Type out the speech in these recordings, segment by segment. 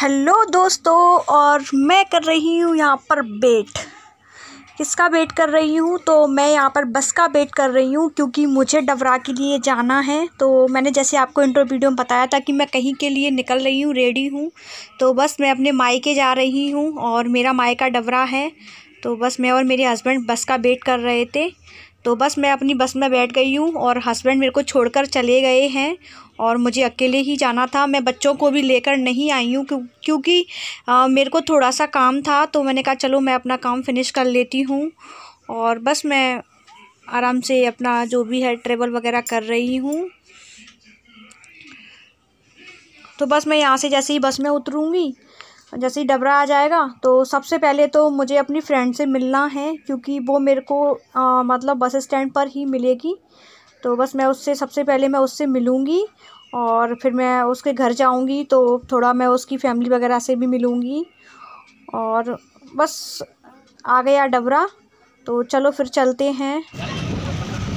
hello दोस्तों और मैं कर रही हूँ यहाँ पर बेट किसका वेट कर रही हूँ तो मैं यहाँ पर बस का वेट कर रही हूँ क्योंकि मुझे डबरा के लिए जाना है तो मैंने जैसे आपको इंट्रो वीडियो में बताया था कि मैं कहीं के लिए निकल रही हूँ रेडी हूँ तो बस मैं अपने मायके जा रही हूँ और मेरा मायका डबरा है तो बस मैं और मेरे हस्बैंड बस का वेट कर रहे थे तो बस मैं अपनी बस में बैठ गई हूँ और हस्बैंड मेरे को छोड़कर चले गए हैं और मुझे अकेले ही जाना था मैं बच्चों को भी लेकर नहीं आई हूँ क्योंकि मेरे को थोड़ा सा काम था तो मैंने कहा चलो मैं अपना काम फिनिश कर लेती हूँ और बस मैं आराम से अपना जो भी है ट्रेवल वगैरह कर रही हूँ तो बस मैं यहाँ से जैसे ही बस में उतरूँगी जैसे ही डबरा आ जाएगा तो सबसे पहले तो मुझे अपनी फ्रेंड से मिलना है क्योंकि वो मेरे को आ, मतलब बस स्टैंड पर ही मिलेगी तो बस मैं उससे सबसे पहले मैं उससे मिलूँगी और फिर मैं उसके घर जाऊँगी तो थोड़ा मैं उसकी फ़ैमिली वगैरह से भी मिलूँगी और बस आ गया डबरा तो चलो फिर चलते हैं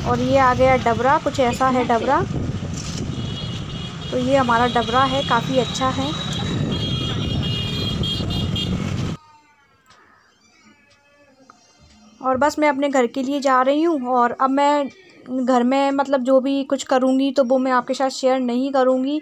और ये आ गया डबरा कुछ ऐसा है डबरा तो ये हमारा डबरा है काफ़ी अच्छा है और बस मैं अपने घर के लिए जा रही हूँ और अब मैं घर में मतलब जो भी कुछ करूँगी तो वो मैं आपके साथ शेयर नहीं करूँगी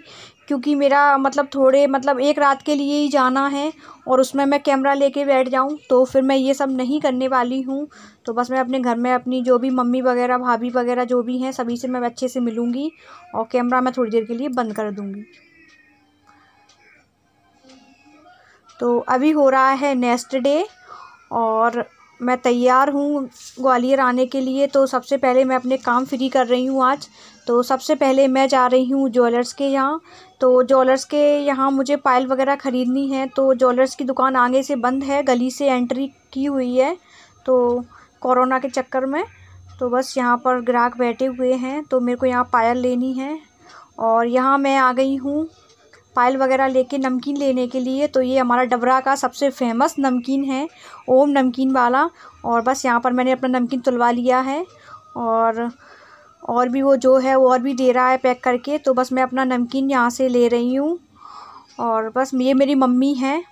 क्योंकि मेरा मतलब थोड़े मतलब एक रात के लिए ही जाना है और उसमें मैं कैमरा लेके बैठ जाऊँ तो फिर मैं ये सब नहीं करने वाली हूँ तो बस मैं अपने घर में अपनी जो भी मम्मी वगैरह भाभी वगैरह जो भी हैं सभी से मैं अच्छे से मिलूँगी और कैमरा मैं थोड़ी देर के लिए बंद कर दूँगी तो अभी हो रहा है नेक्स्ट डे और मैं तैयार हूँ ग्वालियर आने के लिए तो सबसे पहले मैं अपने काम फ्री कर रही हूँ आज तो सबसे पहले मैं जा रही हूँ ज्वेलर्स के यहाँ तो ज्वेलर्स के यहाँ मुझे पायल वगैरह ख़रीदनी है तो ज्वेलर्स की दुकान आगे से बंद है गली से एंट्री की हुई है तो कोरोना के चक्कर में तो बस यहाँ पर ग्राहक बैठे हुए हैं तो मेरे को यहाँ पायल लेनी है और यहाँ मैं आ गई हूँ पायल वगैरह लेके नमकीन लेने के लिए तो ये हमारा डबरा का सबसे फेमस नमकीन है ओम नमकीन वाला और बस यहाँ पर मैंने अपना नमकीन तुलवा लिया है और और भी वो जो है वो और भी दे रहा है पैक करके तो बस मैं अपना नमकीन यहाँ से ले रही हूँ और बस ये मेरी मम्मी हैं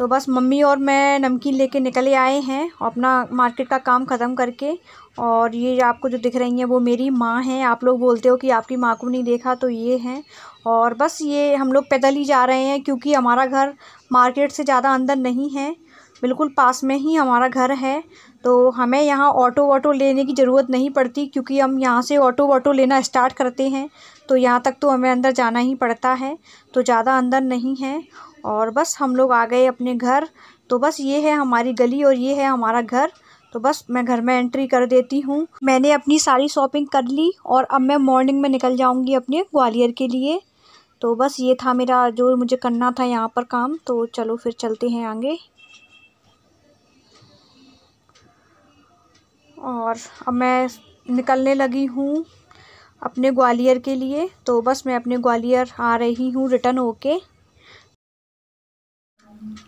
तो बस मम्मी और मैं नमकीन लेके निकले आए हैं अपना मार्केट का काम ख़त्म करके और ये आपको जो दिख रही हैं वो मेरी माँ हैं आप लोग बोलते हो कि आपकी माँ को नहीं देखा तो ये हैं और बस ये हम लोग पैदल ही जा रहे हैं क्योंकि हमारा घर मार्केट से ज़्यादा अंदर नहीं है बिल्कुल पास में ही हमारा घर है तो हमें यहाँ ऑटो वाटो लेने की ज़रूरत नहीं पड़ती क्योंकि हम यहाँ से ऑटो वाटो लेना स्टार्ट करते हैं तो यहाँ तक तो हमें अंदर जाना ही पड़ता है तो ज़्यादा अंदर नहीं है और बस हम लोग आ गए अपने घर तो बस ये है हमारी गली और ये है हमारा घर तो बस मैं घर में एंट्री कर देती हूँ मैंने अपनी सारी शॉपिंग कर ली और अब मैं मॉर्निंग में निकल जाऊँगी अपने ग्वालियर के लिए तो बस ये था मेरा जो मुझे करना था यहाँ पर काम तो चलो फिर चलते हैं आगे और अब मैं निकलने लगी हूँ अपने ग्वालियर के लिए तो बस मैं अपने ग्वालियर आ रही हूँ रिटर्न होके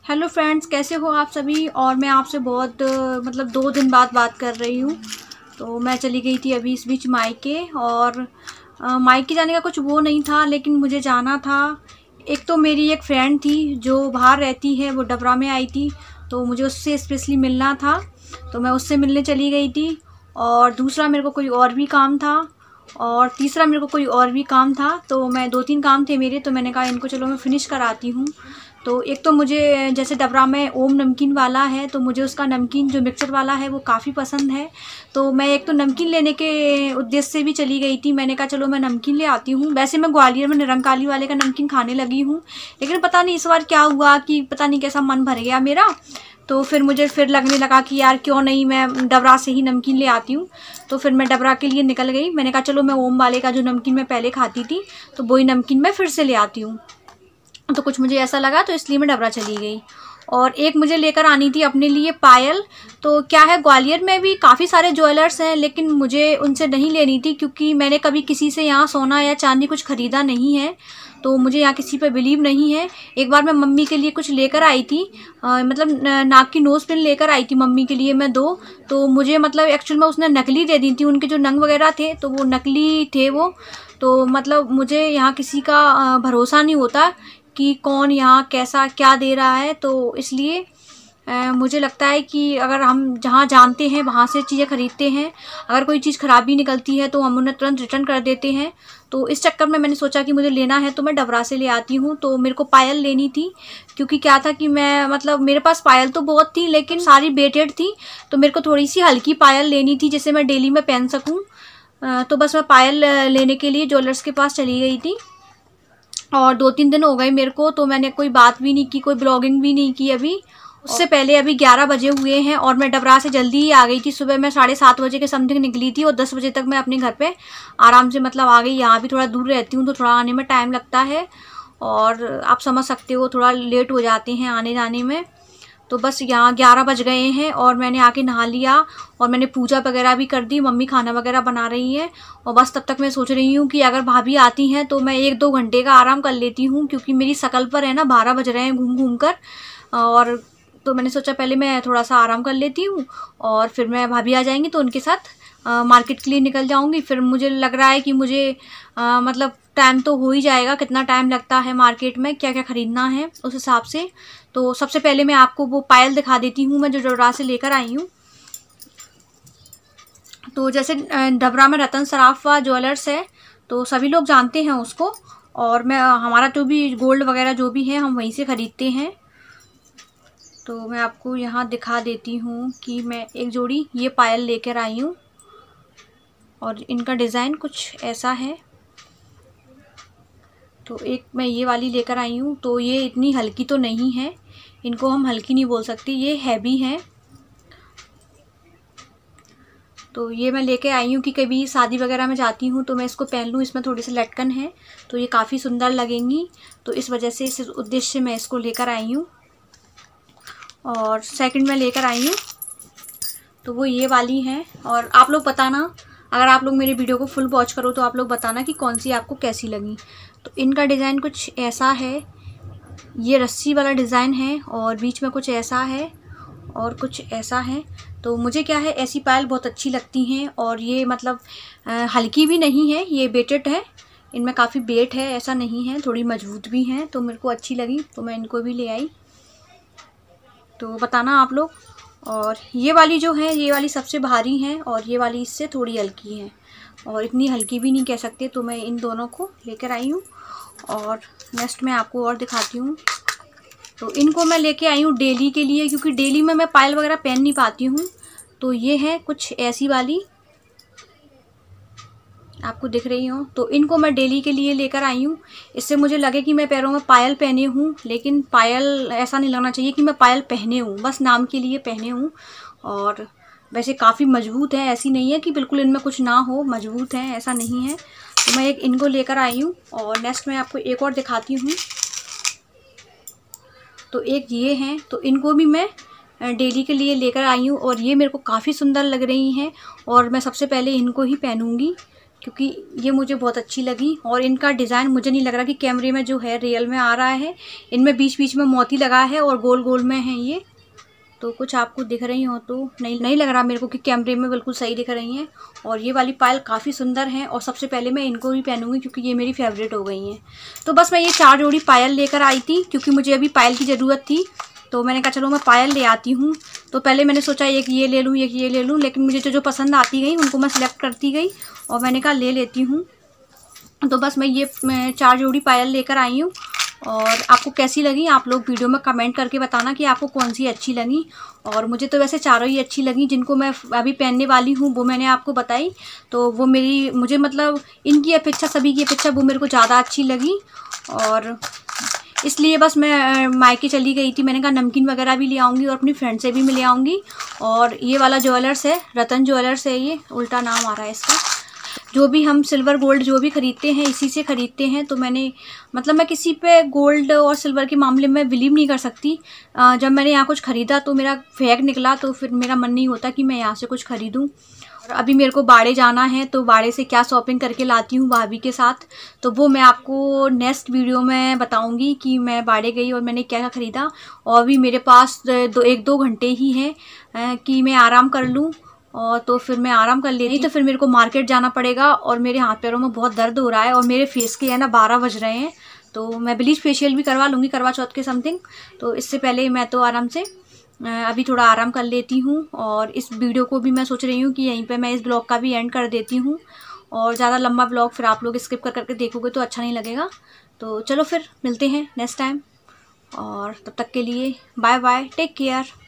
हेलो फ्रेंड्स कैसे हो आप सभी और मैं आपसे बहुत मतलब दो दिन बाद बात कर रही हूँ तो मैं चली गई थी अभी इस बीच मायके और मायके जाने का कुछ वो नहीं था लेकिन मुझे जाना था एक तो मेरी एक फ्रेंड थी जो बाहर रहती है वो डबरा में आई थी तो मुझे उससे स्पेशली मिलना था तो मैं उससे मिलने चली गई थी और दूसरा मेरे को कोई और भी काम था और तीसरा मेरे को कोई और भी काम था तो मैं दो तीन काम थे मेरे तो मैंने कहा इनको चलो मैं फ़िनिश कराती हूँ तो एक तो मुझे जैसे डबरा में ओम नमकीन वाला है तो मुझे उसका नमकीन जो मिक्सर वाला है वो काफ़ी पसंद है तो मैं एक तो नमकीन लेने के उद्देश्य से भी चली गई थी मैंने कहा चलो मैं नमकीन ले आती हूँ वैसे मैं ग्वालियर में निरंकाली वाले का नमकीन खाने लगी हूँ लेकिन पता नहीं इस बार क्या हुआ कि पता नहीं कैसा मन भर गया मेरा तो फिर मुझे फिर लगने लगा कि यार क्यों नहीं मैं डबरा से ही नमकीन ले आती हूँ तो फिर मैं डबरा के लिए निकल गई मैंने कहा चलो मैं ओम वाले का जो नमकीन मैं पहले खाती थी तो वही नमकीन मैं फिर से ले आती हूँ तो कुछ मुझे ऐसा लगा तो इसलिए मैं डबरा चली गई और एक मुझे लेकर आनी थी अपने लिए पायल तो क्या है ग्वालियर में भी काफ़ी सारे ज्वेलर्स हैं लेकिन मुझे उनसे नहीं लेनी थी क्योंकि मैंने कभी किसी से यहाँ सोना या चांदी कुछ ख़रीदा नहीं है तो मुझे यहाँ किसी पे बिलीव नहीं है एक बार मैं मम्मी के लिए कुछ लेकर आई थी आ, मतलब नाक की नोज़ पिन लेकर आई थी मम्मी के लिए मैं दो तो मुझे मतलब एक्चुअल में उसने नकली दे दी थी उनके जो नंग वगैरह थे तो वो नकली थे वो तो मतलब मुझे यहाँ किसी का भरोसा नहीं होता कि कौन यहाँ कैसा क्या दे रहा है तो इसलिए मुझे लगता है कि अगर हम जहाँ जानते हैं वहाँ से चीज़ें ख़रीदते हैं अगर कोई चीज़ ख़राबी निकलती है तो हम उन्हें तुरंत रिटर्न कर देते हैं तो इस चक्कर में मैंने सोचा कि मुझे लेना है तो मैं डबरा से ले आती हूँ तो मेरे को पायल लेनी थी क्योंकि क्या था कि मैं मतलब मेरे पास पायल तो बहुत थी लेकिन सारी बेटेड थी तो मेरे को थोड़ी सी हल्की पायल लेनी थी जिसे मैं डेली में पहन सकूँ तो बस मैं पायल लेने के लिए ज्वेलर्स के पास चली गई थी और दो तीन दिन हो गए मेरे को तो मैंने कोई बात भी नहीं की कोई ब्लॉगिंग भी नहीं की अभी उससे पहले अभी ग्यारह बजे हुए हैं और मैं डबरा से जल्दी ही आ गई थी सुबह मैं साढ़े सात बजे के समथिंग निकली थी और दस बजे तक मैं अपने घर पे आराम से मतलब आ गई यहाँ भी थोड़ा दूर रहती हूँ तो थोड़ा आने में टाइम लगता है और आप समझ सकते हो थोड़ा लेट हो जाते हैं आने जाने में तो बस यहाँ ग्यारह बज गए हैं और मैंने आके नहा लिया और मैंने पूजा वगैरह भी कर दी मम्मी खाना वगैरह बना रही है और बस तब तक मैं सोच रही हूँ कि अगर भाभी आती हैं तो मैं एक दो घंटे का आराम कर लेती हूँ क्योंकि मेरी शकल पर है ना बारह बज रहे हैं घूम घूम कर और तो मैंने सोचा पहले मैं थोड़ा सा आराम कर लेती हूँ और फिर मैं भाभी आ जाएंगी तो उनके साथ आ, मार्केट के लिए निकल जाऊँगी फिर मुझे लग रहा है कि मुझे आ, मतलब टाइम तो हो ही जाएगा कितना टाइम लगता है मार्केट में क्या क्या ख़रीदना है उस हिसाब से तो सबसे पहले मैं आपको वो पायल दिखा देती हूँ मैं जो डबरा से लेकर आई हूँ तो जैसे डबरा में रतन सराफा ज्वेलर्स है तो सभी लोग जानते हैं उसको और मैं हमारा जो भी गोल्ड वगैरह जो भी है हम वहीं से ख़रीदते हैं तो मैं आपको यहाँ दिखा देती हूँ कि मैं एक जोड़ी ये पायल लेकर आई हूँ और इनका डिज़ाइन कुछ ऐसा है तो एक मैं ये वाली लेकर आई हूँ तो ये इतनी हल्की तो नहीं है इनको हम हल्की नहीं बोल सकते ये हैवी हैं तो ये मैं लेके आई हूँ कि कभी शादी वगैरह में जाती हूँ तो मैं इसको पहन लूँ इसमें थोड़ी सी लटकन है तो ये काफ़ी सुंदर लगेंगी तो इस वजह से इस उद्देश्य से मैं इसको लेकर आई हूँ और सेकंड में लेकर आई हूँ तो वो ये वाली हैं और आप लोग बताना अगर आप लोग मेरे वीडियो को फुल वॉच करो तो आप लोग बताना कि कौन सी आपको कैसी लगी तो इनका डिज़ाइन कुछ ऐसा है ये रस्सी वाला डिज़ाइन है और बीच में कुछ ऐसा है और कुछ ऐसा है तो मुझे क्या है ऐसी पायल बहुत अच्छी लगती हैं और ये मतलब आ, हल्की भी नहीं है ये बेटेड है इनमें काफ़ी बेट है ऐसा नहीं है थोड़ी मजबूत भी हैं तो मेरे को अच्छी लगी तो मैं इनको भी ले आई तो बताना आप लोग और ये वाली जो है ये वाली सबसे भारी हैं और ये वाली इससे थोड़ी हल्की हैं और इतनी हल्की भी नहीं कह सकते तो मैं इन दोनों को लेकर आई हूँ और नेक्स्ट मैं आपको और दिखाती हूँ तो इनको मैं लेके आई हूँ डेली के लिए क्योंकि डेली में मैं पायल वगैरह पहन नहीं पाती हूँ तो ये है कुछ ऐसी वाली आपको दिख रही हूँ तो इनको मैं डेली के लिए लेकर आई हूँ इससे मुझे लगे कि मैं पैरों में पायल पहने हूँ लेकिन पायल ऐसा नहीं लगना चाहिए कि मैं पायल पहने हूँ बस नाम के लिए पहने हूँ और वैसे काफ़ी मजबूत है ऐसी नहीं है कि बिल्कुल इनमें कुछ ना हो मजबूत है ऐसा नहीं है तो मैं एक इनको लेकर आई हूँ और नेक्स्ट मैं आपको एक और दिखाती हूँ तो एक ये हैं तो इनको भी मैं डेली के लिए लेकर आई हूँ और ये मेरे को काफ़ी सुंदर लग रही हैं और मैं सबसे पहले इनको ही पहनूँगी क्योंकि ये मुझे बहुत अच्छी लगी और इनका डिज़ाइन मुझे नहीं लग रहा कि कैमरे में जो है रियल में आ रहा है इनमें बीच बीच में मोती लगा है और गोल गोल में है ये तो कुछ आपको दिख रही हो तो नहीं नहीं लग रहा मेरे को कि कैमरे में बिल्कुल सही दिख रही हैं और ये वाली पायल काफ़ी सुंदर हैं और सबसे पहले मैं इनको भी पहनूंगी क्योंकि ये मेरी फेवरेट हो गई हैं तो बस मैं ये चार जोड़ी पायल लेकर आई थी क्योंकि मुझे अभी पायल की ज़रूरत थी तो मैंने कहा चलो मैं पायल ले आती हूँ तो पहले मैंने सोचा एक ये ले लूँ एक ये ले लूँ लेकिन मुझे जो जो पसंद आती गई उनको मैं सिलेक्ट करती गई और मैंने कहा ले लेती हूँ तो बस मैं ये मैं चार जोड़ी पायल लेकर आई हूँ और आपको कैसी लगी आप लोग वीडियो में कमेंट करके बताना कि आपको कौन सी अच्छी लगी और मुझे तो वैसे चारों ही अच्छी लगी जिनको मैं अभी पहनने वाली हूँ वो मैंने आपको बताई तो वो मेरी मुझे मतलब इनकी अपेक्षा सभी की अपेक्षा वो मेरे को ज़्यादा अच्छी लगी और इसलिए बस मैं मायके चली गई थी मैंने कहा नमकीन वगैरह भी ले आऊँगी और अपनी फ्रेंड से भी मिले आऊँगी और ये वाला ज्वेलर्स है रतन ज्वेलर्स है ये उल्टा नाम आ रहा है इसका जो भी हम सिल्वर गोल्ड जो भी ख़रीदते हैं इसी से ख़रीदते हैं तो मैंने मतलब मैं किसी पे गोल्ड और सिल्वर के मामले में बिलीव नहीं कर सकती जब मैंने यहाँ कुछ ख़रीदा तो मेरा फेंक निकला तो फिर मेरा मन नहीं होता कि मैं यहाँ से कुछ ख़रीदूँ और अभी मेरे को बाड़े जाना है तो बाड़े से क्या शॉपिंग करके लाती हूँ भाभी के साथ तो वो मैं आपको नेक्स्ट वीडियो में बताऊँगी कि मैं बाड़े गई और मैंने क्या क्या ख़रीदा और भी मेरे पास दो एक दो घंटे ही हैं कि मैं आराम कर लूँ और तो फिर मैं आराम कर लेती तो फिर मेरे को मार्केट जाना पड़ेगा और मेरे हाथ पैरों में बहुत दर्द हो रहा है और मेरे फेस के है ना बारह बज रहे हैं तो मैं ब्लीच फेशियल भी करवा लूँगी करवा चौथ के समथिंग तो इससे पहले मैं तो आराम से अभी थोड़ा आराम कर लेती हूँ और इस वीडियो को भी मैं सोच रही हूँ कि यहीं पे मैं इस ब्लॉग का भी एंड कर देती हूँ और ज़्यादा लंबा ब्लॉग फिर आप लोग स्किप कर करके देखोगे तो अच्छा नहीं लगेगा तो चलो फिर मिलते हैं नेक्स्ट टाइम और तब तक के लिए बाय बाय टेक केयर